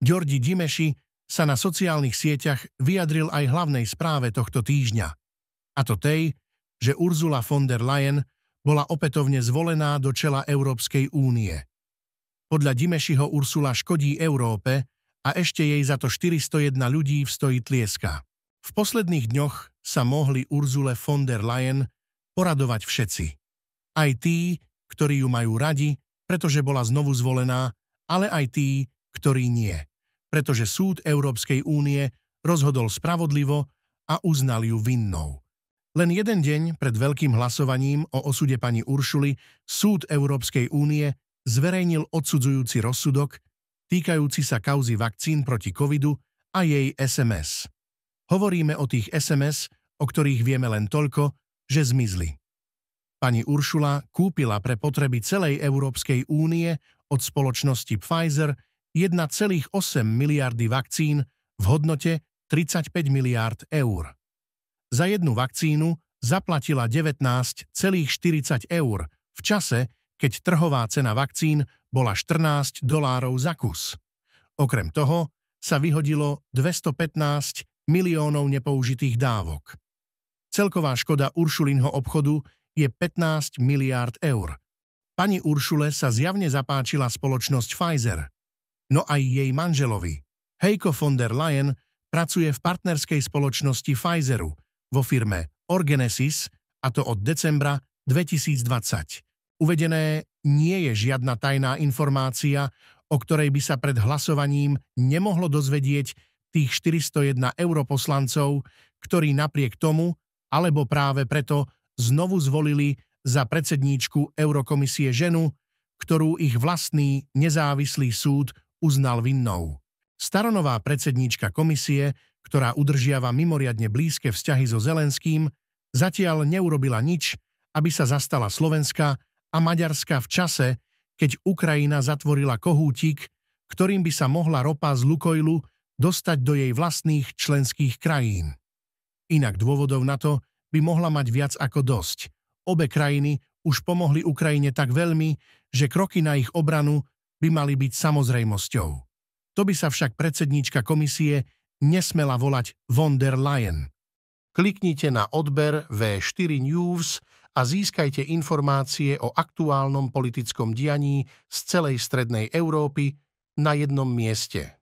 Gjordi Dimeši sa na sociálnych sieťach vyjadril aj hlavnej správe tohto týždňa, a to tej, že Urzula von der Leyen bola opätovne zvolená do čela Európskej únie. Podľa Dimešiho Ursula škodí Európe a ešte jej za to 401 ľudí v stoji tlieska. V posledných dňoch sa mohli Urzule von der Leyen poradovať všetci. Aj tí, ktorí ju majú radi, pretože bola znovu zvolená, ale aj tí, ktorí nie pretože súd Európskej únie rozhodol spravodlivo a uznal ju vinnou. Len jeden deň pred veľkým hlasovaním o osude pani Uršuly súd Európskej únie zverejnil odsudzujúci rozsudok týkajúci sa kauzy vakcín proti covidu a jej SMS. Hovoríme o tých SMS, o ktorých vieme len toľko, že zmizli. Pani Uršula kúpila pre potreby celej Európskej únie od spoločnosti Pfizer 1,8 miliardy vakcín v hodnote 35 miliárd eur. Za jednu vakcínu zaplatila 19,40 eur v čase, keď trhová cena vakcín bola 14 dolárov za kus. Okrem toho sa vyhodilo 215 miliónov nepoužitých dávok. Celková škoda Uršulinho obchodu je 15 miliárd eur. Pani Uršule sa zjavne zapáčila spoločnosť Pfizer, no aj jej manželovi. Heiko von der Leyen pracuje v partnerskej spoločnosti Pfizeru vo firme Orgenesis, a to od decembra 2020. Uvedené nie je žiadna tajná informácia, o ktorej by sa pred hlasovaním nemohlo dozvedieť tých 401 europoslancov, ktorí napriek tomu, alebo práve preto, znovu zvolili za predsedníčku Eurokomisie ženu, ktorú ich vlastný nezávislý súd uznal vinnou. Staronová predsedníčka komisie, ktorá udržiava mimoriadne blízke vzťahy so Zelenským, zatiaľ neurobila nič, aby sa zastala Slovenska a Maďarska v čase, keď Ukrajina zatvorila kohútik, ktorým by sa mohla ropa z Lukoilu dostať do jej vlastných členských krajín. Inak dôvodov na to by mohla mať viac ako dosť. Obe krajiny už pomohli Ukrajine tak veľmi, že kroky na ich obranu by mali byť samozrejmosťou. To by sa však predsedníčka komisie nesmela volať von der Leyen. Kliknite na odber V4 News a získajte informácie o aktuálnom politickom dianí z celej strednej Európy na jednom mieste.